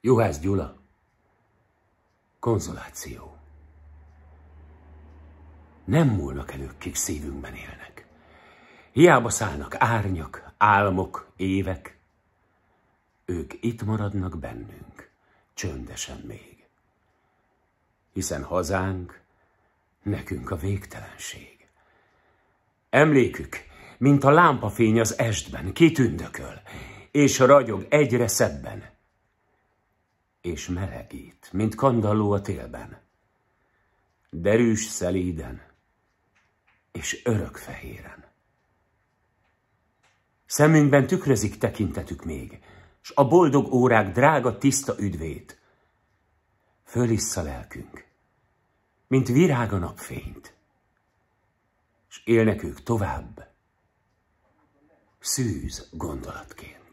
Juhász Gyula. Konzoláció. Nem múlnak el ők, kik szívünkben élnek. Hiába szállnak árnyak, álmok, évek. Ők itt maradnak bennünk, csöndesen még. Hiszen hazánk, nekünk a végtelenség. Emlékük, mint a lámpafény az estben, kitündököl, és ragyog egyre szebben és melegít, mint kandalló a télben. Derűs szelíden, és örök fehéren. Szemünkben tükrözik tekintetük még, s a boldog órák drága tiszta üdvét. Fölissza lelkünk, mint virág a napfényt, s élnek ők tovább, szűz gondolatként.